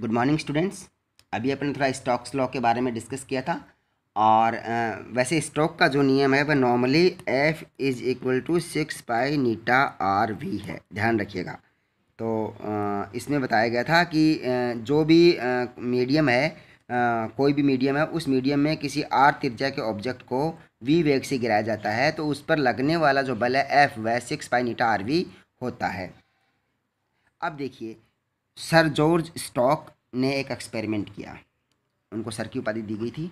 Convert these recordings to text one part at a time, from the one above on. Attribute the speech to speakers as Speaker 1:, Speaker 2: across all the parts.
Speaker 1: Good morning students अभी अपने थोड़ा स्टॉक्स लॉ के बारे में डिस्कस किया था और वैसे स्टॉक का जो नियम है वह normally F is equal to six pi eta r v है ध्यान रखिएगा तो इसमें बताया गया था कि जो भी मीडियम है कोई भी मीडियम है उस मीडियम में किसी आर तिरजा के ऑब्जेक्ट को वी वेग से गिराया जाता है तो उस पर लगने वाला जो बल है एफ वह six pi eta r v होता है अब देखिए सर जॉर्ज स्टॉक ने एक एक्सपेरिमेंट किया उनको सर की उपाधि दी गई थी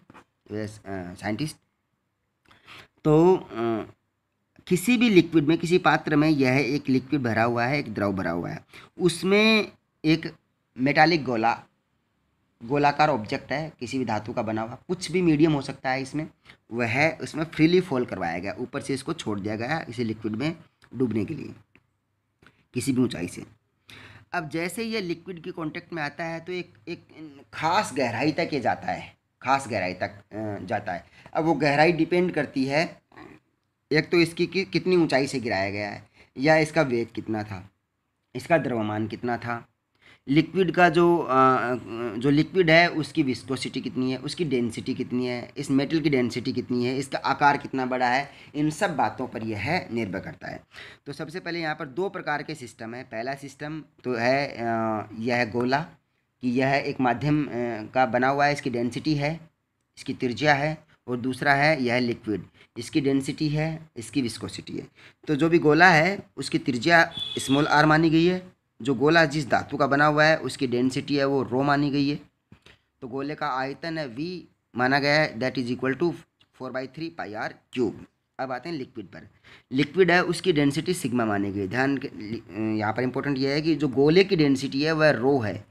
Speaker 1: साइंटिस्ट तो किसी भी लिक्विड में किसी पात्र में यह एक लिक्विड भरा हुआ है एक द्रव भरा हुआ है उसमें एक मेटालिक गोला गोलाकार ऑब्जेक्ट है किसी भी धातु का बना हुआ कुछ भी मीडियम हो सकता है इसमें वह है उसमें फ्रीली फॉल करवाया गया ऊपर से इसको छोड़ दिया गया इसी लिक्विड में डूबने के लिए किसी भी ऊंचाई से अब जैसे ये लिक्विड की कांटेक्ट में आता है तो एक एक खास गहराई तक ये जाता है खास गहराई तक जाता है अब वो गहराई डिपेंड करती है एक तो इसकी कि, कितनी ऊंचाई से गिराया गया है या इसका वेट कितना था इसका द्रव्यमान कितना था लिक्विड का जो जो लिक्विड है उसकी विस्कोसिटी कितनी है उसकी डेंसिटी कितनी है इस मेटल की डेंसिटी कितनी है इसका आकार कितना बड़ा है इन सब बातों पर यह है निर्भर करता है तो सबसे पहले यहाँ पर दो प्रकार के सिस्टम है पहला सिस्टम तो है यह है गोला कि यह एक माध्यम का बना हुआ है इसकी डेंसिटी है इसकी त्रिज्या है और दूसरा है यह लिक्विड इसकी डेंसिटी है इसकी विस्कोसिटी है तो जो भी गोला है उसकी त्रिज्या स्मॉल आर मानी गई है जो गोला जिस धातु का बना हुआ है उसकी डेंसिटी है वो रो मानी गई है तो गोले का आयतन है वी माना गया है that is equal to four by three pi r cube अब आते हैं लिक्विड पर लिक्विड है उसकी डेंसिटी सिग्मा मानी गई ध्यान यहाँ पर इंपॉर्टेंट यह है कि जो गोले की डेंसिटी है वह रो है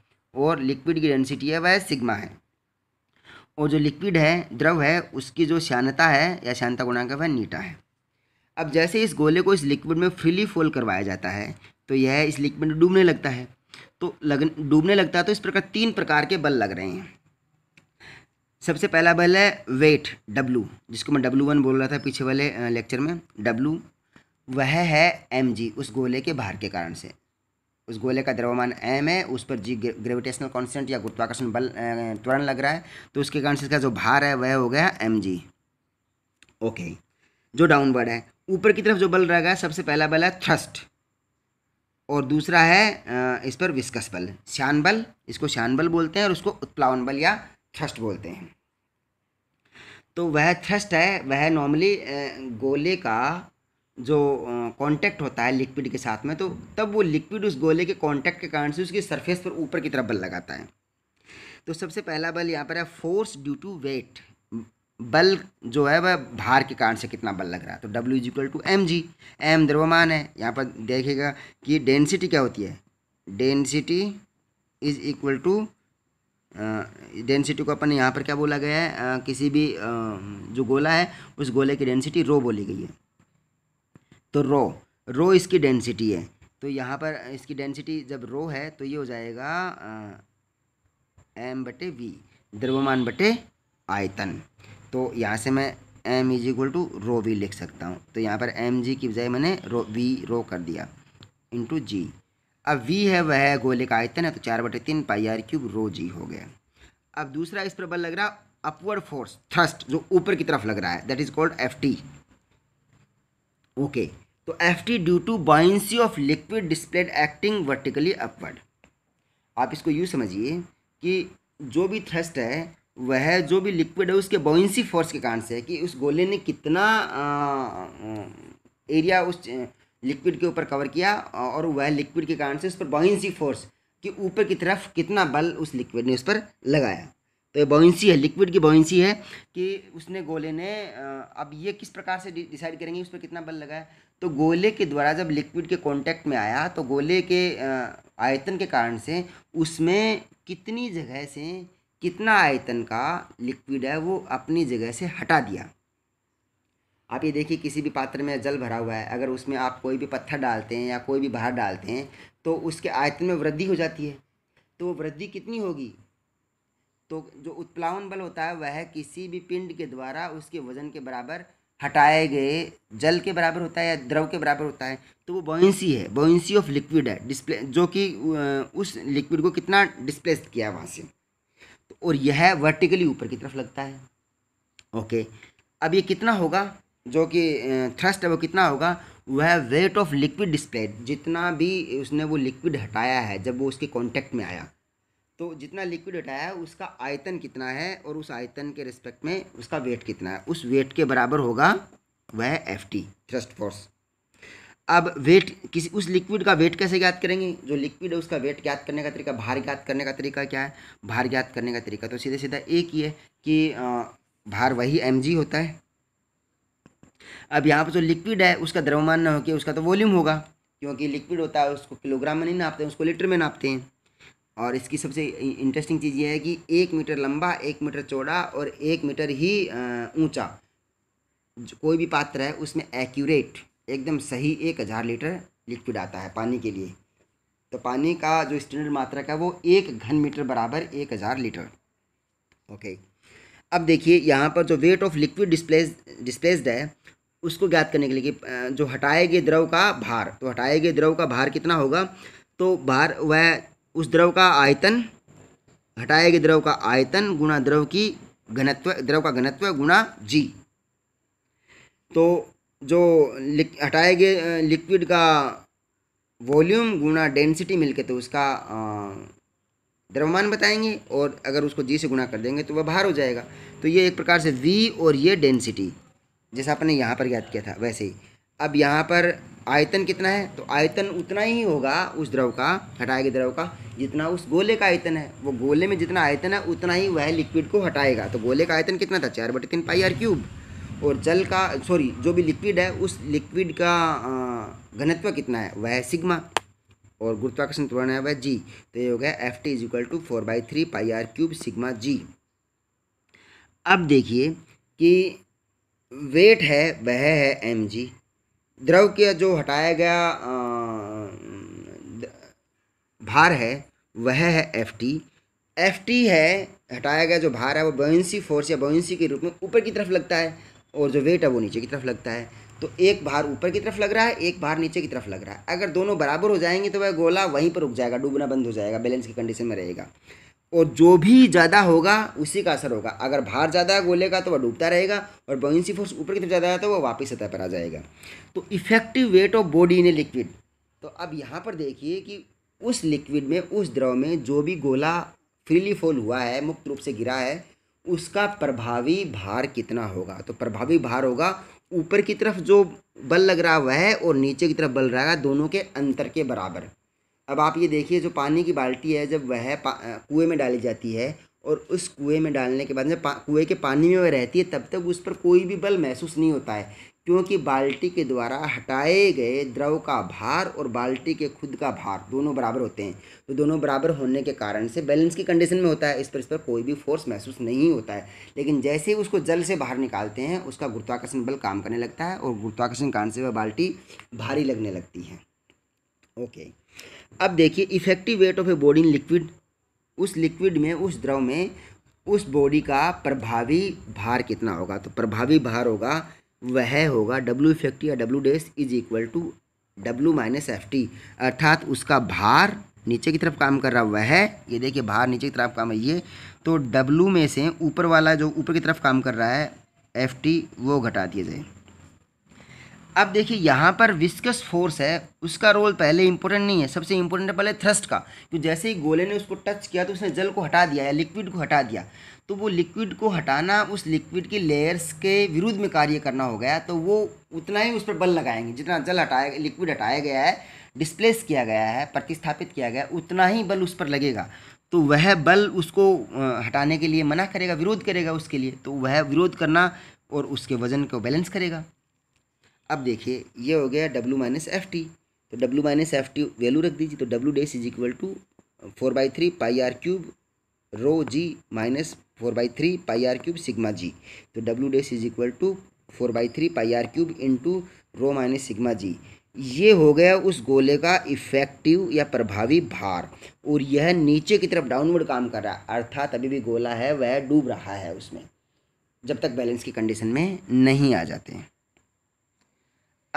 Speaker 1: और लिक्विड की डेंसिटी है वह सिग्मा है और जो लिक्विड है द्रव है उसकी जो श्यानता है या श्यानता गुणांक है वह नीटा है अब जैसे इस गोले को इस लिक्विड में फ्रीली फोल करवाया जाता है तो यह इस लिक्विड में डूबने लगता है तो लग डूबने लगता है तो इस प्रकार तीन प्रकार के बल लग रहे हैं सबसे पहला बल है वेट डब्लू जिसको मैं डब्लू वन बोल रहा था पीछे वाले लेक्चर में डब्लू वह है एम जी उस गोले के भार के कारण से उस गोले का द्रव्यमान एम है उस पर जी ग्रेविटेशनल कॉन्स्टेंट या गुरुत्वाकर्षण बल त्वरण लग रहा है तो उसके कारण से इसका जो भार है वह हो गया एम जी ओके जो डाउनवर्ड है ऊपर की तरफ जो बल रहेगा सबसे पहला बल है थ्रस्ट और दूसरा है इस पर विस्कस बल श्यान बल इसको श्यान बल बोलते हैं और उसको उत्प्लावन बल या थ्रस्ट बोलते हैं तो वह थ्रस्ट है वह नॉर्मली गोले का जो कांटेक्ट होता है लिक्विड के साथ में तो तब वो लिक्विड उस गोले के कांटेक्ट के कारण से उसकी सरफेस पर ऊपर की तरफ बल लगाता है तो सबसे पहला बल यहाँ पर है फोर्स ड्यू टू वेट बल जो है वह भार के कारण से कितना बल लग रहा है तो W is equal to m g m द्रव्यमान है यहाँ पर देखिएगा कि डेंसिटी क्या होती है density is equal to density को अपन यहाँ पर क्या बोला गया है uh, किसी भी uh, जो गोला है उस गोले की डेंसिटी रो बोली गई है तो रो रो इसकी डेंसिटी है तो यहाँ पर इसकी डेंसिटी जब रो है तो ये हो जाएगा एम बटे वी द्रव्यमान बटे आयतन तो यहाँ से मैं m is equal to rho v लिख सकता हूँ तो यहाँ पर एम जी की बजाय मैंने रो वी रो कर दिया इंटू जी अब वी है वह गोले का आयतन है तो चार बटे तीन पाई आर क्यूब रो जी हो गया अब दूसरा इस पर बल लग रहा अपवर्ड फोर्स थ्रस्ट जो ऊपर की तरफ लग रहा है that is called F T okay तो F T due to buoyancy of liquid displaced acting vertically upward आप इसको यूँ समझिए कि जो भी थ्रस्ट है वह जो भी लिक्विड है उसके बाउंसी फोर्स के कारण से है कि उस गोले ने कितना एरिया उस लिक्विड के ऊपर कवर किया और वह लिक्विड के कारण से उस पर बाउंसी फोर्स कि ऊपर की तरफ कितना बल उस लिक्विड ने उस पर लगाया तो ये बाउंसी है लिक्विड की बाउंसी है कि उसने गोले ने अब ये किस प्रकार से डिसाइड करेंगे उस पर कितना बल लगाया तो गोले के द्वारा जब लिक्विड के कांटेक्ट में आया तो गोले के आयतन के कारण से उसमें कितनी जगह से कितना आयतन का लिक्विड है वो अपनी जगह से हटा दिया आप ये देखिए किसी भी पात्र में जल भरा हुआ है अगर उसमें आप कोई भी पत्थर डालते हैं या कोई भी बाहर डालते हैं तो उसके आयतन में वृद्धि हो जाती है तो वो वृद्धि कितनी होगी तो जो उत्प्लावन बल होता है वह किसी भी पिंड के द्वारा उसके वजन के बराबर हटाए गए जल के बराबर होता है या द्रव के बराबर होता है तो वो बोइंसी है बोइंसी ऑफ लिक्विड है डिस्प्ले जो कि उस लिक्विड को कितना डिस्प्लेस किया वहाँ से तो और यह वर्टिकली ऊपर की तरफ लगता है ओके अब ये कितना होगा जो कि थ्रस्ट है वो कितना होगा वह वेट ऑफ लिक्विड डिस्प्ले जितना भी उसने वो लिक्विड हटाया है जब वो उसके कॉन्टेक्ट में आया तो जितना लिक्विड हटाया है उसका आयतन कितना है और उस आयतन के रिस्पेक्ट में उसका वेट कितना है उस वेट के बराबर होगा वह एफ टी थ्रस्ट फोर्स अब वेट किसी उस लिक्विड का वेट कैसे ज्ञात करेंगे जो लिक्विड है उसका वेट ज्ञात करने का तरीका भार ज्ञात करने का तरीका क्या है भार ज्ञात करने का तरीका तो सीधे सीधा एक ही है कि भार वही एम होता है अब यहाँ पर जो लिक्विड है उसका द्रव्यमान ना होकर उसका तो वॉल्यूम होगा क्योंकि लिक्विड होता है उसको किलोग्राम में नहीं नापते उसको लीटर में नापते हैं और इसकी सबसे इंटरेस्टिंग चीज़ ये है कि एक मीटर लंबा एक मीटर चौड़ा और एक मीटर ही ऊंचा कोई भी पात्र है उसमें एक्यूरेट एकदम सही एक हज़ार लीटर लिक्विड आता है पानी के लिए तो पानी का जो स्टैंडर्ड मात्रा का वो एक घन मीटर बराबर एक हज़ार लीटर ओके अब देखिए यहाँ पर जो weight of liquid displace displaced है उसको ज्ञात करने के लिए कि जो हटाए गए द्रव का भार तो हटाए गए द्रव का भार कितना होगा तो भार वह उस द्रव का आयतन हटाए गए द्रव का आयतन गुणा द्रव की घनत्व द्रव का घनत्व गुणा जी तो जो हटाए गए लिक्विड का वॉल्यूम गुणा डेंसिटी मिलके तो उसका द्रव्यमान बताएंगे और अगर उसको जी से गुणा कर देंगे तो वह बाहर हो जाएगा तो ये एक प्रकार से वी और ये डेंसिटी जैसा आपने यहाँ पर याद किया था वैसे ही अब यहाँ पर आयतन कितना है तो आयतन उतना ही होगा उस द्रव का हटाए गए द्रव का जितना उस गोले का आयतन है वो गोले में जितना आयतन है उतना ही वह लिक्विड को हटाएगा तो गोले का आयतन कितना था चार बटे तीन पाई आर क्यूब और जल का सॉरी जो भी लिक्विड है उस लिक्विड का घनत्व कितना है वह है सिग्मा और गुरुत्वाकर्षण त्वरण है वह जी तो ये हो गया F T is equal to four by three pi r cube sigma g अब देखिए कि वेट है वह है एम जी द्रव के जो हटाया गया भार है वह है एफ टी एफ टी है हटाया गया जो भार है वो बोइंसी फोर्स या बोइंसी के रूप में ऊपर की तरफ लगता है और जो वेट है वो नीचे की तरफ लगता है तो एक भार ऊपर की तरफ लग रहा है एक भार नीचे की तरफ लग रहा है अगर दोनों बराबर हो जाएंगे तो वह गोला वहीं पर रुक जाएगा डूबना बंद हो जाएगा बैलेंस की कंडीशन में रहेगा और जो भी ज़्यादा होगा उसी का असर होगा अगर भार ज़्यादा है गोले का तो वह डूबता रहेगा और बोइंसी फोर्स ऊपर की तरफ ज़्यादा है तो वह वापस सतह पर आ जाएगा तो effective weight of body in a liquid तो अब यहाँ पर देखिए कि उस लिक्विड में उस द्रव में जो भी गोला फ्रीली फॉल हुआ है मुक्त रूप से गिरा है उसका प्रभावी भार कितना होगा तो प्रभावी भार होगा ऊपर की तरफ जो बल लग रहा है है और नीचे की तरफ बल रहेगा दोनों के अंतर के बराबर अब आप ये देखिए जो पानी की बाल्टी है जब वह कुएं में डाली जाती है और उस कुएं में डालने के बाद जब कुएं के पानी में वह रहती है तब तक उस पर कोई भी बल महसूस नहीं होता है क्योंकि बाल्टी के द्वारा हटाए गए द्रव का भार और बाल्टी के खुद का भार दोनों बराबर होते हैं तो दोनों बराबर होने के कारण से बैलेंस की कंडीशन में होता है इस पर इस पर कोई भी फोर्स महसूस नहीं होता है लेकिन जैसे ही उसको जल से बाहर निकालते हैं उसका गुरुत्वाकर्षण बल काम करने लगता है और गुरुत्वाकर्षण कारण से वह बाल्टी भारी लगने लगती है ओके अब देखिए effective weight of a body in liquid उस लिक्विड में उस द्रव में उस बॉडी का प्रभावी भार कितना होगा तो प्रभावी भार होगा वह होगा डब्ल्यू इफेक्ट या W dash is equal to W minus F T अर्थात उसका भार नीचे की तरफ काम कर रहा वह है ये देखिए भार नीचे की तरफ काम है ये तो डब्ल्यू में से ऊपर वाला जो ऊपर की तरफ काम कर रहा है एफ टी वो घटा दिए जाए अब देखिए यहाँ पर विस्कस फोर्स है उसका रोल पहले इंपॉर्टेंट नहीं है सबसे इंपॉर्टेंट है पहले थ्रस्ट का क्योंकि जैसे ही गोले ने उसको टच किया तो उसने जल को हटा दिया या लिक्विड को हटा दिया तो वो लिक्विड को हटाना उस लिक्विड की लेयर्स के विरुद्ध में कार्य करना हो गया तो वो उतना ही उस पर बल लगाएंगे जितना जल हटाया लिक्विड हटाया गया है डिस्प्लेस किया गया है प्रतिस्थापित किया गया उतना ही बल उस पर लगेगा तो वह बल उसको हटाने के लिए मना करेगा विरोध करेगा उसके लिए तो वह विरोध करना और उसके वज़न को बैलेंस करेगा अब देखिए ये हो गया डब्लू माइनस एफ टी तो W minus F T value रख दीजिए तो W dash is equal to four by three pi r cube rho g minus four by three pi r cube sigma g तो W dash is equal to four by three pi r cube into rho minus sigma g ये हो गया उस गोले का effective या प्रभावी भार और यह नीचे की तरफ डाउनवर्ड काम कर रहा है अर्थात अभी भी गोला है वह डूब रहा है उसमें जब तक बैलेंस की कंडीशन में नहीं आ जाते हैं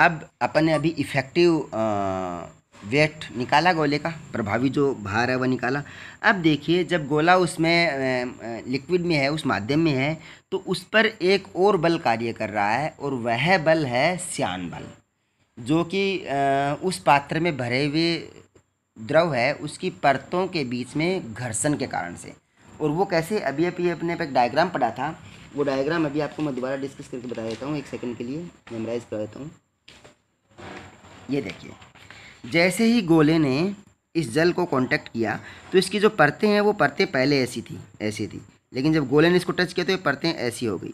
Speaker 1: अब अपन ने अभी इफ़ेक्टिव वेट निकाला गोले का प्रभावी जो भार है वह निकाला अब देखिए जब गोला उसमें लिक्विड में है उस माध्यम में है तो उस पर एक और बल कार्य कर रहा है और वह बल है श्यान बल जो कि उस पात्र में भरे हुए द्रव है उसकी परतों के बीच में घर्षण के कारण से और वो कैसे अभी अभी अपने पर एक डायग्राम पढ़ा था वो डायग्राम अभी आपको मैं दोबारा डिस्कस करके बता देता हूँ एक सेकंड के लिए मेमोराइज कर देता हूँ ये देखिए जैसे ही गोले ने इस जल को कांटेक्ट किया तो इसकी जो परतें हैं वो परतें पहले ऐसी थी ऐसी थी लेकिन जब गोले ने इसको टच किया तो ये परतें ऐसी हो गई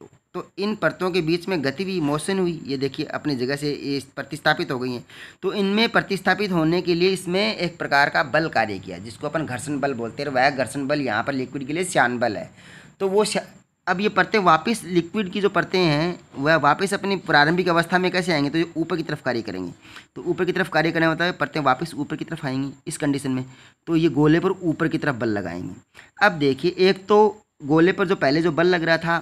Speaker 1: तो, तो इन परतों के बीच में गति भी मोशन हुई ये देखिए अपनी जगह से ये प्रतिस्थापित हो गई हैं तो इनमें प्रतिस्थापित होने के लिए इसमें एक प्रकार का बल कार्य किया जिसको अपन घर्षण बल बोलते हैं वह घर्षण बल यहाँ पर लिक्विड के लिए श्यान बल है तो वो अब ये परतें वापस लिक्विड की जो परतें हैं वह वापस अपनी प्रारंभिक अवस्था में कैसे आएंगे तो ये ऊपर की तरफ कार्य करेंगे तो ऊपर की तरफ कार्य करने होता मतलब है परतें वापस ऊपर की तरफ आएंगी इस कंडीशन में तो ये गोले पर ऊपर की तरफ बल लगाएंगे अब देखिए एक तो गोले पर जो पहले जो बल लग रहा था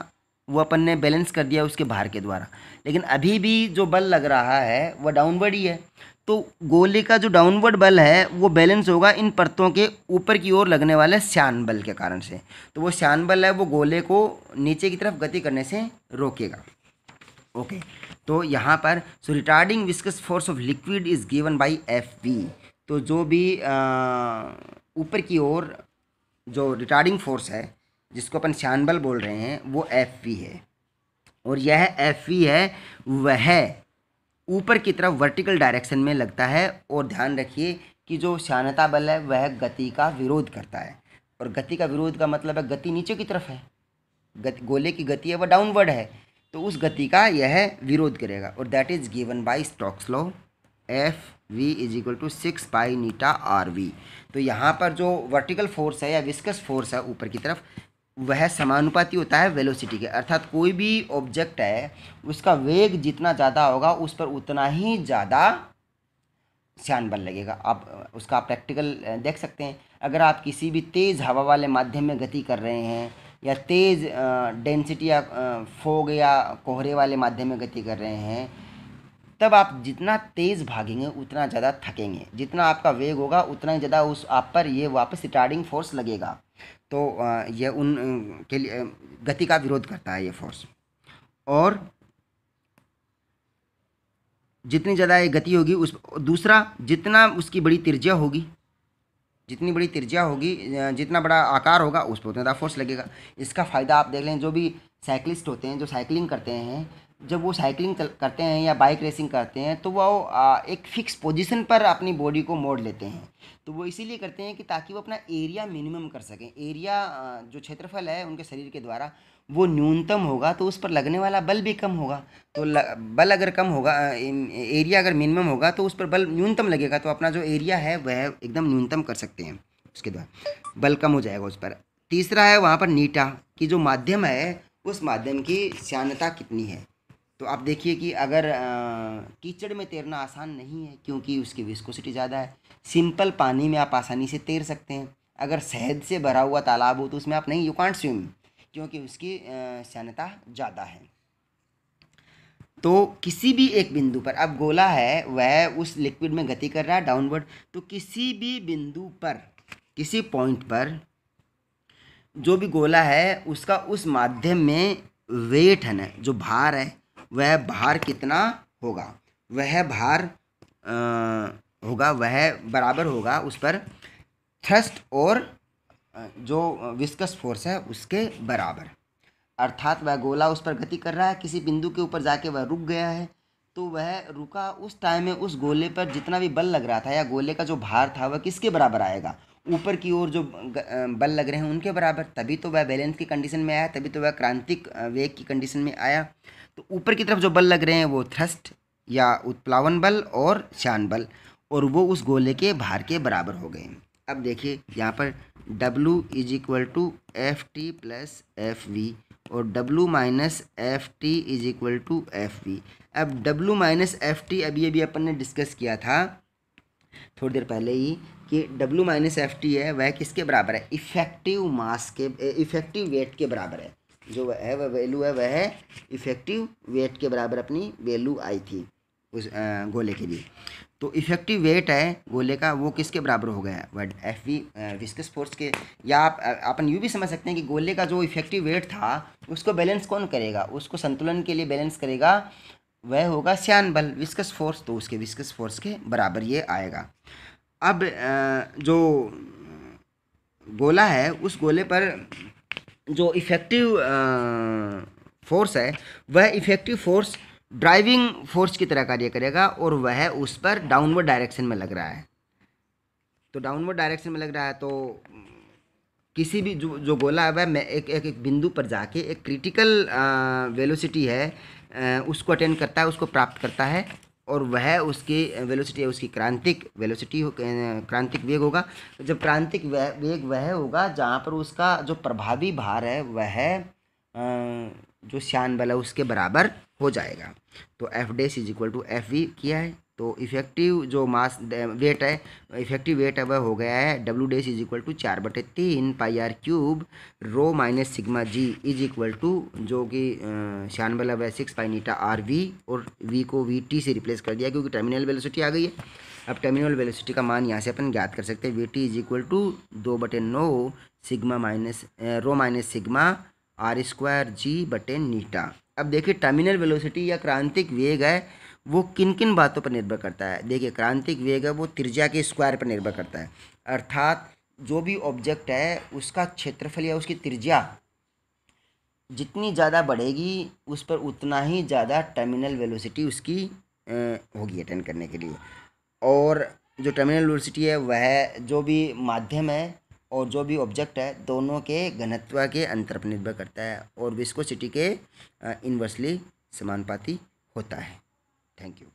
Speaker 1: वो अपन ने बैलेंस कर दिया उसके बाहर के द्वारा लेकिन अभी भी जो बल लग रहा है वह डाउनवर्ड ही है तो गोले का जो डाउनवर्ड बल है वो बैलेंस होगा इन परतों के ऊपर की ओर लगने वाले श्यान बल के कारण से तो वो श्यान बल है वो गोले को नीचे की तरफ गति करने से रोकेगा ओके तो यहाँ पर so retarding viscous force of liquid is given by F V तो जो भी ऊपर की ओर जो रिटार्डिंग फोर्स है जिसको अपन श्यान बल बोल रहे हैं वो एफ वी है और यह एफ वी है वह ऊपर की तरफ वर्टिकल डायरेक्शन में लगता है और ध्यान रखिए कि जो श्यानता बल है वह गति का विरोध करता है और गति का विरोध का मतलब है गति नीचे की तरफ है गति गोले की गति है वह डाउनवर्ड है तो उस गति का यह विरोध करेगा और that is given by Stokes law F V is equal to six by eta r v तो यहाँ पर जो वर्टिकल फोर्स है या विस्कस फोर्स है ऊपर की तरफ वह समानुपाती होता है वेलोसिटी के अर्थात कोई भी ऑब्जेक्ट है उसका वेग जितना ज़्यादा होगा उस पर उतना ही ज़्यादा श्यान बल लगेगा आप उसका प्रैक्टिकल देख सकते हैं अगर आप किसी भी तेज़ हवा वाले माध्यम में गति कर रहे हैं या तेज़ डेंसिटी या फोग या कोहरे वाले माध्यम में गति कर रहे हैं तब आप जितना तेज़ भागेंगे उतना ज़्यादा थकेंगे जितना आपका वेग होगा उतना ही ज़्यादा उस आप पर ये वापस रिटार्डिंग फोर्स लगेगा तो यह उन के लिए गति का विरोध करता है ये फोर्स और जितनी ज़्यादा ये गति होगी उस दूसरा जितना उसकी बड़ी तिरजिया होगी जितनी बड़ी तिरज्या होगी जितना बड़ा आकार होगा उस पर उतना ज़्यादा फोर्स लगेगा इसका फ़ायदा आप देख लें जो भी साइकिलिस्ट होते हैं जो साइकिलिंग करते हैं जब वो साइकिलिंग करते हैं या बाइक रेसिंग करते हैं तो वो एक फ़िक्स पोजीशन पर अपनी बॉडी को मोड़ लेते हैं तो वो इसीलिए करते हैं कि ताकि वो अपना एरिया मिनिमम कर सकें एरिया जो क्षेत्रफल है उनके शरीर के द्वारा वो न्यूनतम होगा तो उस पर लगने वाला बल भी कम होगा तो ल, बल अगर कम होगा एरिया अगर मिनिमम होगा तो उस पर बल न्यूनतम लगेगा तो अपना जो एरिया है वह एकदम न्यूनतम कर सकते हैं उसके द्वारा बल कम हो जाएगा उस पर तीसरा है वहाँ पर नीटा कि जो माध्यम है उस माध्यम की श्यानता कितनी है तो आप देखिए कि अगर कीचड़ में तैरना आसान नहीं है क्योंकि उसकी विस्कोसिटी ज़्यादा है सिंपल पानी में आप आसानी से तैर सकते हैं अगर शहद से भरा हुआ तालाब हो तो उसमें आप नहीं यू कॉन्ट स्विम क्योंकि उसकी सहनता ज़्यादा है तो किसी भी एक बिंदु पर अब गोला है वह उस लिक्विड में गति कर रहा है डाउनवर्ड तो किसी भी बिंदु पर किसी पॉइंट पर जो भी गोला है उसका उस माध्यम में वेट है ना जो भार है वह भार कितना होगा वह भार आ, होगा वह बराबर होगा उस पर थ्रस्ट और जो विस्कस फोर्स है उसके बराबर अर्थात वह गोला उस पर गति कर रहा है किसी बिंदु के ऊपर जाके वह रुक गया है तो वह रुका उस टाइम में उस गोले पर जितना भी बल लग रहा था या गोले का जो भार था वह किसके बराबर आएगा ऊपर की ओर जो बल लग रहे हैं उनके बराबर तभी तो वह बैलेंस की कंडीशन में आया तभी तो वह क्रांतिक वेग की कंडीशन में आया तो ऊपर की तरफ जो बल लग रहे हैं वो थ्रस्ट या उत्प्लावन बल और शान बल और वो उस गोले के भार के बराबर हो गए अब देखिए यहाँ पर W is equal to F T plus F V और W minus F T is equal to F V अब W माइनस एफ टी अभी अभी अपन ने डिस्कस किया था थोड़ी देर पहले ही कि W माइनस एफ टी है वह किसके बराबर है इफेक्टिव मास के इफेक्टिव वेट के बराबर है जो वह है वह वैल्यू है वह है इफेक्टिव वेट के बराबर अपनी वैल्यू आई थी उस गोले के लिए तो इफेक्टिव वेट है गोले का वो किसके बराबर हो गया है word F V viscous force के या आप अपन यूँ भी समझ सकते हैं कि गोले का जो इफेक्टिव वेट था उसको बैलेंस कौन करेगा उसको संतुलन के लिए बैलेंस करेगा वह होगा श्यान बल विस्कस फोर्स तो उसके विस्कस फोर्स के बराबर ये आएगा अब जो गोला है उस गोले पर जो इफ़ेक्टिव फोर्स है वह इफ़ेक्टिव फोर्स ड्राइविंग फोर्स की तरह कार्य करेगा और वह उस पर डाउनवर्ड डायरेक्शन में लग रहा है तो डाउनवर्ड डायरेक्शन में लग रहा है तो किसी भी जो जो गोला है वह एक एक, एक बिंदु पर जाके एक क्रिटिकल वेलोसिटी है उसको अटेंड करता है उसको प्राप्त करता है और वह उसकी वेलोसिटी उसकी क्रांतिक वेलोसिटी क्रांतिक वेग होगा जब क्रांतिक वह वेग वह होगा जहाँ पर उसका जो प्रभावी भार है वह जो श्यान बल है उसके बराबर हो जाएगा तो F dash is equal to F V किया है तो इफेक्टिव जो मास वेट है इफेक्टिव वेट है वह हो गया है W dash is equal to चार बटे तीन pi r cube rho minus sigma g is equal to जो कि छियानवे लव है six pi eta r v और वी को वी टी से रिप्लेस कर दिया क्योंकि टर्मिनल वेलोसिटी आ गई है अब टर्मिनल वेलोसिटी का मान यहाँ से अपन ज्ञात कर सकते हैं V T is equal to दो बटे नौ sigma minus rho minus sigma r square g बटे नीटा अब देखिए टर्मिनल वेलोसिटी या क्रांतिक वेग है वो किन किन बातों पर निर्भर करता है देखिए क्रांतिक वेग है वो त्रिज्या के स्क्वायर पर निर्भर करता है अर्थात जो भी ऑब्जेक्ट है उसका क्षेत्रफल या उसकी त्रिज्या जितनी ज़्यादा बढ़ेगी उस पर उतना ही ज़्यादा टर्मिनल वेलोसिटी उसकी होगी अटेंड करने के लिए और जो टर्मिनल वेलोसिटी है वह जो भी माध्यम है और जो भी ऑब्जेक्ट है दोनों के घनत्व के अंतर पर निर्भर करता है और विस्कोसिटी के इन्वर्सली समानुपाती होता है Thank you.